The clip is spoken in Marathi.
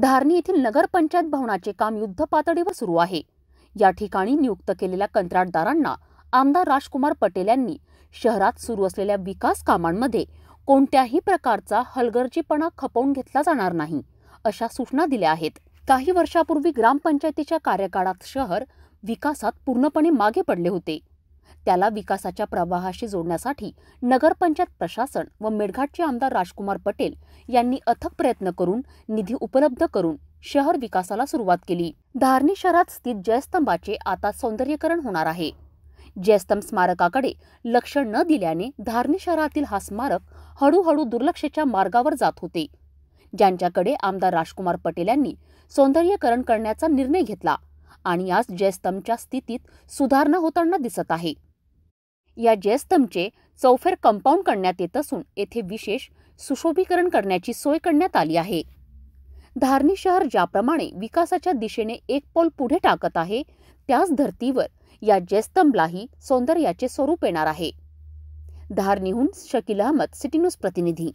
धारणी येथील नगरपंचायत भवनाचे काम युद्धपातळीवर सुरू आहे या ठिकाणी नियुक्त केलेल्या कंत्राटदारांना आमदार राजकुमार पटेल यांनी शहरात सुरू असलेल्या विकास कामांमध्ये कोणत्याही प्रकारचा हलगर्जीपणा खपवून घेतला जाणार नाही अशा सूचना दिल्या आहेत काही वर्षापूर्वी ग्रामपंचायतीच्या कार्यकाळात शहर विकासात पूर्णपणे मागे पडले होते त्याला विकासाच्या प्रवाहाशी जोडण्यासाठी नगरपंचायत प्रशासन व मेळघाटचे आमदार राजकुमार पटेल यांनी अथक प्रयत्न करून निधी उपलब्ध करून शहर विकासाला सुरुवात केली धारणी शहरात स्थित जयस्तंभाचे आता सौंदर्यीकरण होणार आहे जयस्तंभ स्मारकाकडे लक्ष न दिल्याने धारणी शहरातील हा स्मारक हळूहळू दुर्लक्षेच्या मार्गावर जात होते ज्यांच्याकडे आमदार राजकुमार पटेल यांनी सौंदर्यीकरण करण्याचा निर्णय घेतला आणि आज जेस्तमच्या स्थितीत सुधारणा होताना दिसत आहे या जेस्तमचे चौफेर कंपाऊंड करण्यात येत असून येथे विशेष सुशोभीकरण करण्याची सोय करण्यात आली आहे धारणी शहर ज्याप्रमाणे विकासाच्या दिशेने एक पोल पुढे टाकत आहे त्याच धर्तीवर या जयस्तंभलाही सौंदर्याचे स्वरूप येणार आहे धारणीहून शकील अहमद सिटी न्यूज प्रतिनिधी